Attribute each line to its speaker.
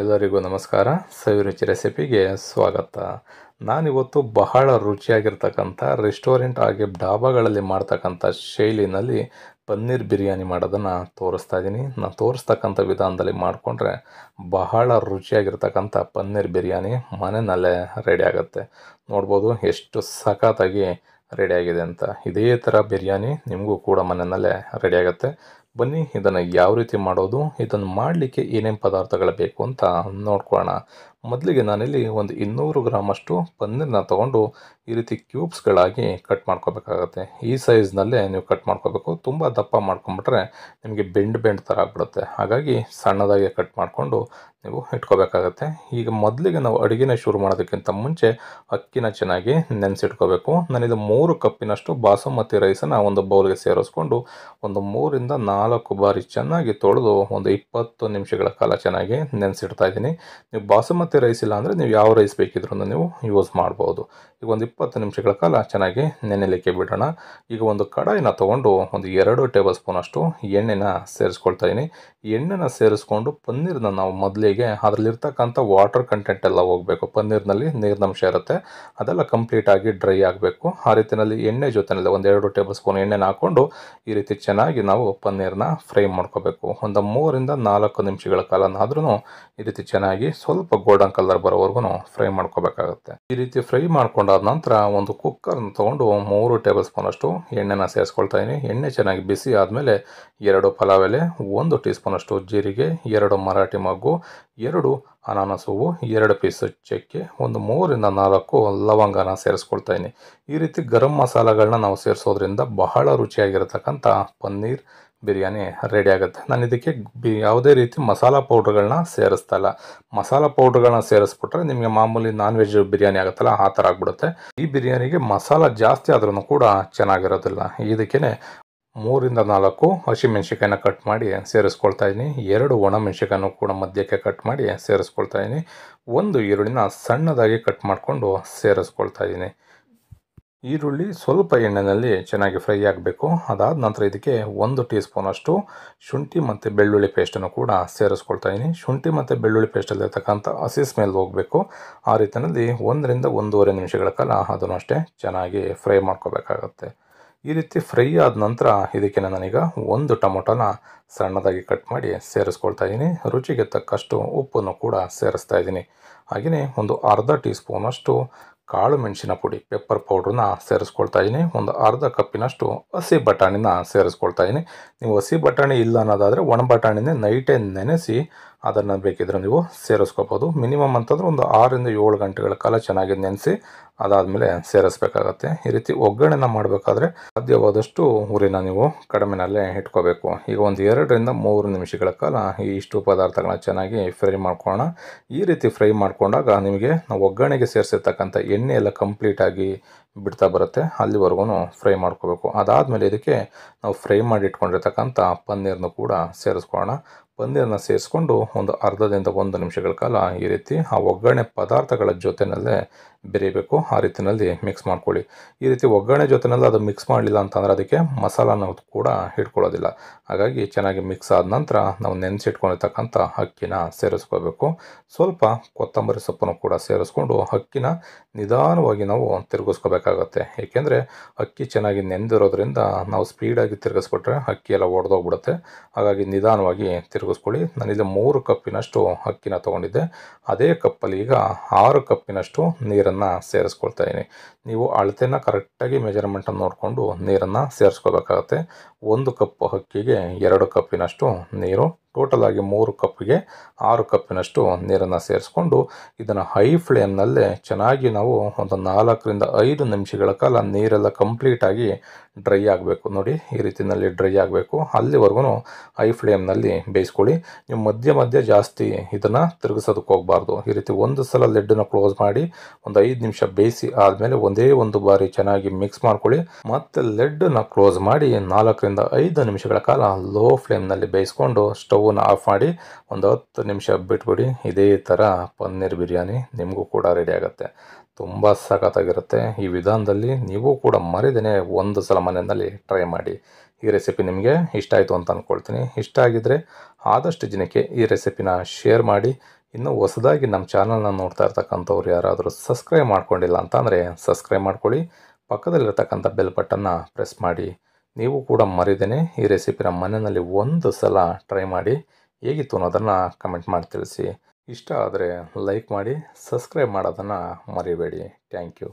Speaker 1: ಎಲ್ಲರಿಗೂ ನಮಸ್ಕಾರ ಸವಿರುಚಿ ರೆಸಿಪಿಗೆ ಸ್ವಾಗತ ನಾನಿವತ್ತು ಬಹಳ ರುಚಿಯಾಗಿರ್ತಕ್ಕಂಥ ರೆಸ್ಟೋರೆಂಟ್ ಹಾಗೆ ಡಾಬಾಗಳಲ್ಲಿ ಮಾಡ್ತಕ್ಕಂಥ ಶೈಲಿನಲ್ಲಿ ಪನ್ನೀರ್ ಬಿರಿಯಾನಿ ಮಾಡೋದನ್ನು ತೋರಿಸ್ತಾ ಇದ್ದೀನಿ ನಾನು ತೋರಿಸ್ತಕ್ಕಂಥ ವಿಧಾನದಲ್ಲಿ ಮಾಡಿಕೊಂಡ್ರೆ ಬಹಳ ರುಚಿಯಾಗಿರ್ತಕ್ಕಂಥ ಪನ್ನೀರ್ ಬಿರಿಯಾನಿ ಮನೆಯಲ್ಲೇ ರೆಡಿ ಆಗುತ್ತೆ ನೋಡ್ಬೋದು ಎಷ್ಟು ಸಖತ್ತಾಗಿ ರೆಡಿಯಾಗಿದೆ ಅಂತ ಇದೇ ಥರ ಬಿರಿಯಾನಿ ನಿಮಗೂ ಕೂಡ ಮನೆಯಲ್ಲೇ ರೆಡಿಯಾಗುತ್ತೆ ಬನ್ನಿ ಇದನ್ನು ಯಾವ ರೀತಿ ಮಾಡೋದು ಇದನ್ನು ಮಾಡಲಿಕ್ಕೆ ಏನೇನು ಪದಾರ್ಥಗಳು ಬೇಕು ಅಂತ ನೋಡ್ಕೊಳ್ಳೋಣ ಮೊದಲಿಗೆ ನಾನಿಲ್ಲಿ ಒಂದು ಇನ್ನೂರು ಗ್ರಾಮಷ್ಟು ಪನ್ನೀರನ್ನ ತೊಗೊಂಡು ಈ ರೀತಿ ಕ್ಯೂಬ್ಸ್ಗಳಾಗಿ ಕಟ್ ಮಾಡ್ಕೋಬೇಕಾಗತ್ತೆ ಈ ಸೈಜ್ನಲ್ಲೇ ನೀವು ಕಟ್ ಮಾಡ್ಕೋಬೇಕು ತುಂಬ ದಪ್ಪ ಮಾಡ್ಕೊಂಬಿಟ್ರೆ ನಿಮಗೆ ಬೆಂಡ್ ಬೆಂಡ್ ಥರ ಆಗ್ಬಿಡುತ್ತೆ ಹಾಗಾಗಿ ಸಣ್ಣದಾಗಿ ಕಟ್ ಮಾಡಿಕೊಂಡು ನೀವು ಇಟ್ಕೋಬೇಕಾಗತ್ತೆ ಈಗ ಮೊದಲಿಗೆ ನಾವು ಅಡುಗೆನ ಶುರು ಮಾಡೋದಕ್ಕಿಂತ ಮುಂಚೆ ಅಕ್ಕಿನ ಚೆನ್ನಾಗಿ ನೆನೆಸಿಟ್ಕೋಬೇಕು ನಾನಿದು ಮೂರು ಕಪ್ಪಿನಷ್ಟು ಬಾಸುಮತಿ ರೈಸನ್ನು ಒಂದು ಬೌಲ್ಗೆ ಸೇರಿಸ್ಕೊಂಡು ಒಂದು ಮೂರಿಂದ ನಾಲ್ಕು ಬಾರಿ ಚೆನ್ನಾಗಿ ತೊಳೆದು ಒಂದು ಇಪ್ಪತ್ತು ನಿಮಿಷಗಳ ಕಾಲ ಚೆನ್ನಾಗಿ ನೆನೆಸಿಡ್ತಾ ಇದ್ದೀನಿ ನೀವು ಬಾಸುಮತಿ ಗಟ್ಟಿ ರೈಸ್ ಇಲ್ಲ ಅಂದರೆ ನೀವು ಯಾವ ರೈಸ್ ಬೇಕಿದ್ರೂ ನೀವು ಯೂಸ್ ಮಾಡ್ಬೋದು ಈಗ ಒಂದು ಇಪ್ಪತ್ತು ನಿಮಿಷಗಳ ಕಾಲ ಚೆನ್ನಾಗಿ ನೆನೆಲಿಕ್ಕೆ ಬಿಡೋಣ ಈಗ ಒಂದು ಕಡಾಯಿನ ತೊಗೊಂಡು ಒಂದು ಎರಡು ಟೇಬಲ್ ಅಷ್ಟು ಎಣ್ಣೆನ ಸೇರಿಸ್ಕೊಳ್ತಾ ಇದ್ದೀನಿ ಎಣ್ಣೆನ ಸೇರಿಸ್ಕೊಂಡು ಪನ್ನೀರನ್ನ ನಾವು ಮೊದಲಿಗೆ ಅದರಲ್ಲಿರ್ತಕ್ಕಂಥ ವಾಟರ್ ಕಂಟೆಂಟ್ ಎಲ್ಲ ಹೋಗಬೇಕು ಪನ್ನೀರ್ನಲ್ಲಿ ನೀರಿನಂಶ ಇರುತ್ತೆ ಅದೆಲ್ಲ ಕಂಪ್ಲೀಟಾಗಿ ಡ್ರೈ ಆಗಬೇಕು ಆ ರೀತಿಯಲ್ಲಿ ಎಣ್ಣೆ ಜೊತೆನಲ್ಲಿ ಒಂದು ಎರಡು ಟೇಬಲ್ ಸ್ಪೂನ್ ಎಣ್ಣೆನ ಹಾಕ್ಕೊಂಡು ಈ ರೀತಿ ಚೆನ್ನಾಗಿ ನಾವು ಪನ್ನೀರನ್ನ ಫ್ರೈ ಮಾಡ್ಕೋಬೇಕು ಒಂದು ಮೂರಿಂದ ನಾಲ್ಕು ನಿಮಿಷಗಳ ಕಾಲನಾದ್ರೂ ಈ ರೀತಿ ಚೆನ್ನಾಗಿ ಸ್ವಲ್ಪ ಗೋಡ ಗೋಲ್ಡನ್ ಕಲರ್ ಬರೋವರೆಗೂ ಫ್ರೈ ಮಾಡ್ಕೋಬೇಕಾಗುತ್ತೆ ಈ ರೀತಿ ಫ್ರೈ ಮಾಡ್ಕೊಂಡಾದ ನಂತರ ಒಂದು ಕುಕ್ಕರ್ ತಗೊಂಡು ಮೂರು ಟೇಬಲ್ ಸ್ಪೂನ್ ಅಷ್ಟು ಎಣ್ಣೆನ ಸೇರಿಸ್ಕೊಳ್ತಾ ಇದ್ದೀನಿ ಎಣ್ಣೆ ಚೆನ್ನಾಗಿ ಬಿಸಿ ಆದಮೇಲೆ ಎರಡು ಪಲಾವ್ ಎಲೆ ಒಂದು ಟೀ ಸ್ಪೂನ್ ಅಷ್ಟು ಜೀರಿಗೆ ಎರಡು ಮರಾಠಿ ಮಗ್ಗು ಎರಡು ಅನಾನಸ್ ಹೂವು ಎರಡು ಪೀಸ್ ಚಕ್ಕೆ ಒಂದು ಮೂರಿಂದ ನಾಲ್ಕು ಲವಂಗನ ಸೇರಿಸ್ಕೊಳ್ತಾ ಇದ್ದೀನಿ ಈ ರೀತಿ ಗರಂ ಮಸಾಲೆಗಳನ್ನ ನಾವು ಸೇರಿಸೋದ್ರಿಂದ ಬಹಳ ರುಚಿಯಾಗಿರತಕ್ಕಂಥ ಪನ್ನೀರ್ ಬಿರಿಯಾನಿ ರೆಡಿ ಆಗುತ್ತೆ ನಾನು ಇದಕ್ಕೆ ಬಿ ಯಾವುದೇ ರೀತಿ ಮಸಾಲ ಪೌಡ್ರ್ಗಳನ್ನ ಸೇರಿಸ್ತಾ ಇಲ್ಲ ಮಸಾಲ ಪೌಡ್ರ್ಗಳನ್ನ ಸೇರಿಸ್ಬಿಟ್ರೆ ನಿಮಗೆ ಮಾಮೂಲಿ ನಾನ್ ವೆಜ್ ಬಿರಿಯಾನಿ ಆಗುತ್ತಲ್ಲ ಆ ಥರ ಆಗ್ಬಿಡುತ್ತೆ ಈ ಬಿರಿಯಾನಿಗೆ ಮಸಾಲ ಜಾಸ್ತಿ ಆದ್ರೂ ಕೂಡ ಚೆನ್ನಾಗಿರೋದಿಲ್ಲ ಇದಕ್ಕೇ ಮೂರಿಂದ ನಾಲ್ಕು ಹಸಿಮೆಣ್ಸಿಕಾಯನ್ನ ಕಟ್ ಮಾಡಿ ಸೇರಿಸ್ಕೊಳ್ತಾ ಇದ್ದೀನಿ ಎರಡು ಒಣ ಮೆಣಸಿಕನ್ನು ಕೂಡ ಮಧ್ಯಕ್ಕೆ ಕಟ್ ಮಾಡಿ ಸೇರಿಸ್ಕೊಳ್ತಾ ಇದ್ದೀನಿ ಒಂದು ಈರುಳ್ಳಿನ ಸಣ್ಣದಾಗಿ ಕಟ್ ಮಾಡಿಕೊಂಡು ಸೇರಿಸ್ಕೊಳ್ತಾ ಇದ್ದೀನಿ ಈರುಳ್ಳಿ ಸ್ವಲ್ಪ ಎಣ್ಣೆಯಲ್ಲಿ ಚೆನ್ನಾಗಿ ಫ್ರೈ ಆಗಬೇಕು ಅದಾದ ನಂತರ ಇದಕ್ಕೆ ಒಂದು ಟೀ ಸ್ಪೂನಷ್ಟು ಶುಂಠಿ ಮತ್ತು ಬೆಳ್ಳುಳ್ಳಿ ಪೇಸ್ಟನ್ನು ಕೂಡ ಸೇರಿಸ್ಕೊಳ್ತಾ ಇದ್ದೀನಿ ಶುಂಠಿ ಮತ್ತು ಬೆಳ್ಳುಳ್ಳಿ ಪೇಸ್ಟಲ್ಲಿರ್ತಕ್ಕಂಥ ಹಸಿ ಸ್ಮೆಲ್ ಹೋಗಬೇಕು ಆ ರೀತಿಯಲ್ಲಿ ಒಂದರಿಂದ ಒಂದೂವರೆ ನಿಮಿಷಗಳ ಕಾಲ ಅದನ್ನು ಅಷ್ಟೇ ಚೆನ್ನಾಗಿ ಫ್ರೈ ಮಾಡ್ಕೋಬೇಕಾಗತ್ತೆ ಈ ರೀತಿ ಫ್ರೈ ಆದ ನಂತರ ಇದಕ್ಕೆ ನಾನೀಗ ಒಂದು ಟೊಮೊಟೊನ ಸಣ್ಣದಾಗಿ ಕಟ್ ಮಾಡಿ ಸೇರಿಸ್ಕೊಳ್ತಾ ಇದ್ದೀನಿ ರುಚಿಗೆ ತಕ್ಕಷ್ಟು ಉಪ್ಪನ್ನು ಕೂಡ ಸೇರಿಸ್ತಾ ಇದ್ದೀನಿ ಹಾಗೆಯೇ ಒಂದು ಅರ್ಧ ಟೀ ಸ್ಪೂನಷ್ಟು ಕಾಳು ಮೆಣಸಿನ ಪುಡಿ ಪೆಪ್ಪರ್ ಪೌಡ್ರನ್ನ ಸೇರಿಸ್ಕೊಳ್ತಾ ಇದ್ದೀನಿ ಒಂದು ಅರ್ಧ ಕಪ್ಪಿನಷ್ಟು ಹಸಿ ಬಟಾಣಿನ ಸೇರಿಸ್ಕೊಳ್ತಾ ಇದ್ದೀನಿ ನೀವು ಹಸಿ ಬಟಾಣಿ ಇಲ್ಲ ಅನ್ನೋದಾದರೆ ಒಣ ಬಟಾಣಿನೇ ನೈಟೇ ನೆನೆಸಿ ಅದನ್ನು ಬೇಕಿದ್ರೆ ನೀವು ಸೇರಿಸ್ಕೋಬೋದು ಮಿನಿಮಮ್ ಅಂತಂದ್ರೆ ಒಂದು ಆರರಿಂದ ಏಳು ಗಂಟೆಗಳ ಕಾಲ ಚೆನ್ನಾಗಿ ನೆನೆಸಿ ಅದಾದಮೇಲೆ ಸೇರಿಸ್ಬೇಕಾಗತ್ತೆ ಈ ರೀತಿ ಒಗ್ಗರಣೆನ ಮಾಡಬೇಕಾದ್ರೆ ಸಾಧ್ಯವಾದಷ್ಟು ಊರಿನ ನೀವು ಕಡಿಮೆನಲ್ಲೇ ಇಟ್ಕೋಬೇಕು ಈಗ ಒಂದು ಎರಡರಿಂದ ಮೂರು ನಿಮಿಷಗಳ ಕಾಲ ಈ ಇಷ್ಟು ಪದಾರ್ಥಗಳನ್ನ ಚೆನ್ನಾಗಿ ಫ್ರೈ ಮಾಡ್ಕೊಳ್ಳೋಣ ಈ ರೀತಿ ಫ್ರೈ ಮಾಡಿಕೊಂಡಾಗ ನಿಮಗೆ ನಾವು ಒಗ್ಗರಣೆಗೆ ಸೇರಿಸಿರ್ತಕ್ಕಂಥ ಎಣ್ಣೆ ಎಲ್ಲ ಕಂಪ್ಲೀಟಾಗಿ ಬಿಡ್ತಾ ಬರುತ್ತೆ ಅಲ್ಲಿವರೆಗೂ ಫ್ರೈ ಮಾಡ್ಕೋಬೇಕು ಅದಾದಮೇಲೆ ಇದಕ್ಕೆ ನಾವು ಫ್ರೈ ಮಾಡಿ ಇಟ್ಕೊಂಡಿರ್ತಕ್ಕಂಥ ಪನ್ನೀರ್ನು ಕೂಡ ಸೇರಿಸ್ಕೊಳ್ಳೋಣ ಪನ್ನೀರನ್ನ ಸೇರಿಸ್ಕೊಂಡು ಒಂದು ಅರ್ಧದಿಂದ ಒಂದು ನಿಮಿಷಗಳ ಕಾಲ ಈ ರೀತಿ ಆ ಒಗ್ಗರಣೆ ಪದಾರ್ಥಗಳ ಜೊತೆನಲ್ಲೇ ಬೆರೀಬೇಕು ಆ ರೀತಿಯಲ್ಲಿ ಮಿಕ್ಸ್ ಮಾಡ್ಕೊಳ್ಳಿ ಈ ರೀತಿ ಒಗ್ಗರಣೆ ಜೊತೆನಲ್ಲ ಅದು ಮಿಕ್ಸ್ ಮಾಡಲಿಲ್ಲ ಅಂತಂದರೆ ಅದಕ್ಕೆ ಮಸಾಲಾನ ಕೂಡ ಹಿಡ್ಕೊಳ್ಳೋದಿಲ್ಲ ಹಾಗಾಗಿ ಚೆನ್ನಾಗಿ ಮಿಕ್ಸ್ ಆದ ನಂತರ ನಾವು ನೆನೆಸಿಟ್ಕೊಂಡಿರ್ತಕ್ಕಂಥ ಅಕ್ಕಿನ ಸೇರಿಸ್ಕೋಬೇಕು ಸ್ವಲ್ಪ ಕೊತ್ತಂಬರಿ ಸೊಪ್ಪನ್ನು ಕೂಡ ಸೇರಿಸ್ಕೊಂಡು ಅಕ್ಕಿನ ನಿಧಾನವಾಗಿ ನಾವು ತಿರುಗಿಸ್ಕೋಬೇಕಾಗತ್ತೆ ಏಕೆಂದರೆ ಅಕ್ಕಿ ಚೆನ್ನಾಗಿ ನೆನೆದಿರೋದ್ರಿಂದ ನಾವು ಸ್ಪೀಡಾಗಿ ತಿರುಗಿಸ್ಬಿಟ್ರೆ ಅಕ್ಕಿ ಎಲ್ಲ ಒಡೆದೋಗ್ಬಿಡುತ್ತೆ ಹಾಗಾಗಿ ನಿಧಾನವಾಗಿ ತಿರುಗಿ ತಿರುಗಿಸ್ಕೊಳ್ಳಿ ನಾನಿಲ್ಲಿ ಮೂರು ಕಪ್ಪಿನಷ್ಟು ಅಕ್ಕಿನ ತೊಗೊಂಡಿದ್ದೆ ಅದೇ ಕಪ್ಪಲ್ಲಿ ಈಗ ಆರು ಕಪ್ಪಿನಷ್ಟು ನೀರನ್ನು ಸೇರಿಸ್ಕೊಳ್ತಾ ಇದ್ದೀನಿ ನೀವು ಅಳತೆನ ಕರೆಕ್ಟಾಗಿ ಮೆಜರ್ಮೆಂಟನ್ನು ನೋಡಿಕೊಂಡು ನೀರನ್ನು ಸೇರಿಸ್ಕೋಬೇಕಾಗತ್ತೆ ಒಂದು ಕಪ್ ಅಕ್ಕಿಗೆ ಎರಡು ಕಪ್ಪಿನಷ್ಟು ನೀರು ಟೋಟಲಾಗಿ ಮೂರು ಕಪ್ಗೆ ಆರು ಕಪ್ಪಿನಷ್ಟು ನೀರನ್ನು ಸೇರಿಸ್ಕೊಂಡು ಇದನ್ನು ಹೈ ಫ್ಲೇಮ್ನಲ್ಲೇ ಚೆನ್ನಾಗಿ ನಾವು ಒಂದು ನಾಲ್ಕರಿಂದ ಐದು ನಿಮಿಷಗಳ ಕಾಲ ನೀರೆಲ್ಲ ಕಂಪ್ಲೀಟಾಗಿ ಡ್ರೈ ಆಗಬೇಕು ನೋಡಿ ಈ ರೀತಿಯಲ್ಲಿ ಡ್ರೈ ಆಗಬೇಕು ಅಲ್ಲಿವರೆಗೂ ಹೈ ಫ್ಲೇಮ್ನಲ್ಲಿ ಬೇಯಿಸ್ಕೊಳ್ಳಿ ನೀವು ಮಧ್ಯ ಮಧ್ಯ ಜಾಸ್ತಿ ಇದನ್ನು ತಿರುಗಿಸೋದಕ್ಕೆ ಹೋಗಬಾರ್ದು ಈ ರೀತಿ ಒಂದು ಸಲ ಲೆಡ್ಡನ್ನು ಕ್ಲೋಸ್ ಮಾಡಿ ಒಂದು ಐದು ನಿಮಿಷ ಬೇಯಿಸಿ ಆದಮೇಲೆ ಒಂದೇ ಒಂದು ಬಾರಿ ಚೆನ್ನಾಗಿ ಮಿಕ್ಸ್ ಮಾಡ್ಕೊಳ್ಳಿ ಮತ್ತೆ ಲೆಡ್ಡನ್ನು ಕ್ಲೋಸ್ ಮಾಡಿ ನಾಲ್ಕರಿಂದ ಐದು ನಿಮಿಷಗಳ ಕಾಲ ಲೋ ಫ್ಲೇಮ್ನಲ್ಲಿ ಬೇಯಿಸ್ಕೊಂಡು ಸ್ಟವ್ ಸ್ಟೌವನ್ನು ಆಫ್ ಮಾಡಿ ಒಂದು ಹತ್ತು ನಿಮಿಷ ಬಿಟ್ಬಿಡಿ ಇದೇ ಥರ ಪನ್ನೀರ್ ಬಿರಿಯಾನಿ ನಿಮಗೂ ಕೂಡ ರೆಡಿ ಆಗುತ್ತೆ ತುಂಬ ಸಖತ್ತಾಗಿರುತ್ತೆ ಈ ವಿಧಾನದಲ್ಲಿ ನೀವು ಕೂಡ ಮರಿದೇನೆ ಒಂದು ಸಲ ಮನೆಯಲ್ಲಿ ಟ್ರೈ ಮಾಡಿ ಈ ರೆಸಿಪಿ ನಿಮಗೆ ಇಷ್ಟ ಆಯಿತು ಅಂತ ಅಂದ್ಕೊಳ್ತೀನಿ ಇಷ್ಟ ಆಗಿದ್ದರೆ ಆದಷ್ಟು ಜನಕ್ಕೆ ಈ ರೆಸಿಪಿನ ಶೇರ್ ಮಾಡಿ ಇನ್ನು ಹೊಸದಾಗಿ ನಮ್ಮ ಚಾನಲ್ನ ನೋಡ್ತಾ ಇರ್ತಕ್ಕಂಥವ್ರು ಯಾರಾದರೂ ಸಬ್ಸ್ಕ್ರೈಬ್ ಮಾಡ್ಕೊಂಡಿಲ್ಲ ಅಂತ ಅಂದರೆ ಸಬ್ಸ್ಕ್ರೈಬ್ ಮಾಡ್ಕೊಳ್ಳಿ ಪಕ್ಕದಲ್ಲಿರ್ತಕ್ಕಂಥ ಬೆಲ್ ಬಟನ್ನ ಪ್ರೆಸ್ ಮಾಡಿ ನೀವು ಕೂಡ ಮರಿದೇನೆ ಈ ರೆಸಿಪಿನ ಮನೆಯಲ್ಲಿ ಒಂದು ಸಲ ಟ್ರೈ ಮಾಡಿ ಹೇಗಿತ್ತು ಅನ್ನೋದನ್ನು ಕಮೆಂಟ್ ಮಾಡಿ ತಿಳಿಸಿ ಇಷ್ಟ ಆದರೆ ಲೈಕ್ ಮಾಡಿ ಸಬ್ಸ್ಕ್ರೈಬ್ ಮಾಡೋದನ್ನು ಮರಿಬೇಡಿ ಥ್ಯಾಂಕ್ ಯು